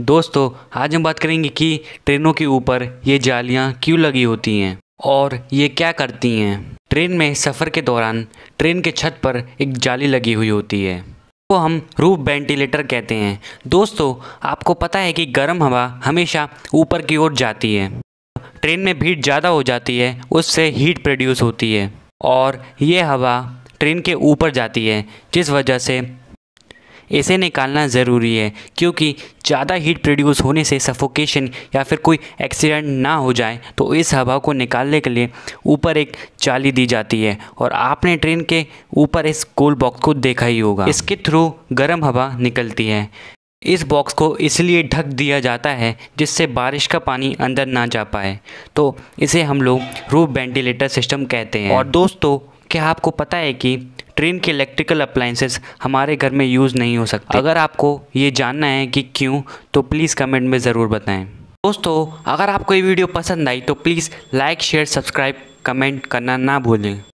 दोस्तों आज हम बात करेंगे कि ट्रेनों के ऊपर ये जालियाँ क्यों लगी होती हैं और ये क्या करती हैं ट्रेन में सफ़र के दौरान ट्रेन के छत पर एक जाली लगी हुई होती है को तो हम रूफ वेंटिलेटर कहते हैं दोस्तों आपको पता है कि गर्म हवा हमेशा ऊपर की ओर जाती है ट्रेन में भीड़ ज़्यादा हो जाती है उससे हीट प्रोड्यूस होती है और ये हवा ट्रेन के ऊपर जाती है जिस वजह से इसे निकालना ज़रूरी है क्योंकि ज़्यादा हीट प्रोड्यूस होने से सफोकेशन या फिर कोई एक्सीडेंट ना हो जाए तो इस हवा को निकालने के लिए ऊपर एक चाली दी जाती है और आपने ट्रेन के ऊपर इस कोल बॉक्स को देखा ही होगा इसके थ्रू गर्म हवा निकलती है इस बॉक्स को इसलिए ढक दिया जाता है जिससे बारिश का पानी अंदर ना जा पाए तो इसे हम लोग रूफ वेंटिलेटर सिस्टम कहते हैं और दोस्तों क्या आपको पता है कि ट्रेन के इलेक्ट्रिकल अप्लाइंसेस हमारे घर में यूज़ नहीं हो सकते अगर आपको ये जानना है कि क्यों तो प्लीज़ कमेंट में ज़रूर बताएं दोस्तों अगर आपको ये वीडियो पसंद आई तो please like share subscribe comment करना ना भूलें